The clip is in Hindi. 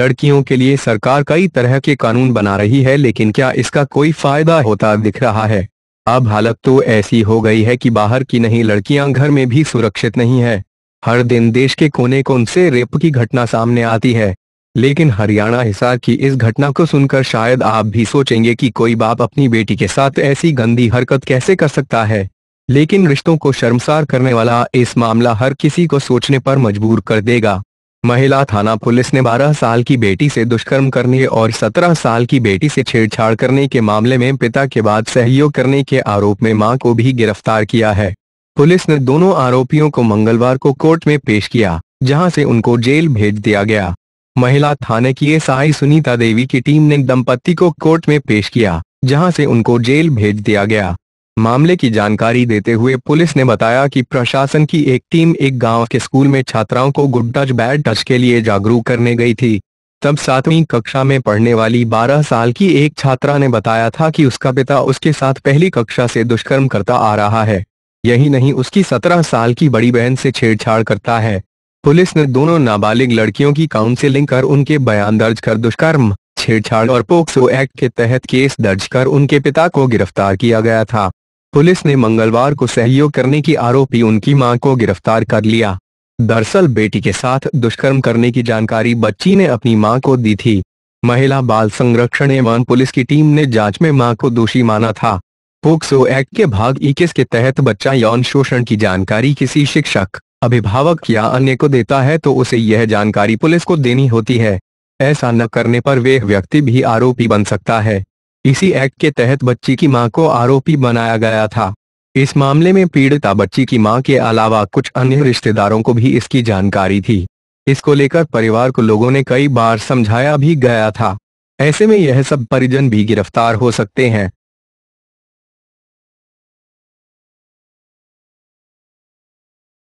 लड़कियों के लिए सरकार कई तरह के कानून बना रही है लेकिन क्या इसका कोई फायदा होता दिख रहा है अब हालत तो ऐसी हो गई है कि बाहर की नहीं लड़कियां घर में भी सुरक्षित नहीं है हर दिन देश के कोने कोन से रेप की घटना सामने आती है लेकिन हरियाणा हिसार की इस घटना को सुनकर शायद आप भी सोचेंगे कि कोई बाप अपनी बेटी के साथ ऐसी गंदी हरकत कैसे कर सकता है लेकिन रिश्तों को शर्मसार करने वाला इस मामला हर किसी को सोचने पर मजबूर कर देगा महिला थाना पुलिस ने 12 साल की बेटी से दुष्कर्म करने और 17 साल की बेटी से छेड़छाड़ करने के मामले में पिता के बाद सहयोग करने के आरोप में मां को भी गिरफ्तार किया है पुलिस ने दोनों आरोपियों को मंगलवार को कोर्ट में पेश किया जहां से उनको जेल भेज दिया गया महिला थाने की एस सुनीता देवी की टीम ने दंपत्ति को कोर्ट में पेश किया जहाँ से उनको जेल भेज दिया गया मामले की जानकारी देते हुए पुलिस ने बताया कि प्रशासन की एक टीम एक गांव के स्कूल में छात्राओं को गुड टच बैड टच के लिए जागरूक करने गई थी तब सातवीं कक्षा में पढ़ने वाली 12 साल की एक छात्रा ने बताया था कि उसका पिता उसके साथ पहली कक्षा से दुष्कर्म करता आ रहा है यही नहीं उसकी 17 साल की बड़ी बहन से छेड़छाड़ करता है पुलिस ने दोनों नाबालिग लड़कियों की काउंसिलिंग कर उनके बयान दर्ज कर दुष्कर्म छेड़छाड़ और पोक्सो एक्ट के तहत केस दर्ज कर उनके पिता को गिरफ्तार किया गया था पुलिस ने मंगलवार को सहयोग करने की आरोपी उनकी मां को गिरफ्तार कर लिया दरअसल बेटी के साथ दुष्कर्म करने की जानकारी बच्ची ने अपनी मां को दी थी महिला बाल संरक्षण एवं पुलिस की टीम ने जांच में मां को दोषी माना था पोक्सो एक्ट के भाग इक्कीस के तहत बच्चा यौन शोषण की जानकारी किसी शिक्षक अभिभावक या अन्य को देता है तो उसे यह जानकारी पुलिस को देनी होती है ऐसा न करने पर वे व्यक्ति भी आरोपी बन सकता है इसी एक्ट के तहत बच्ची की मां को आरोपी बनाया गया था इस मामले में पीड़िता बच्ची की मां के अलावा कुछ अन्य रिश्तेदारों को भी इसकी जानकारी थी इसको लेकर परिवार को लोगों ने कई बार समझाया भी गया था ऐसे में यह सब परिजन भी गिरफ्तार हो सकते हैं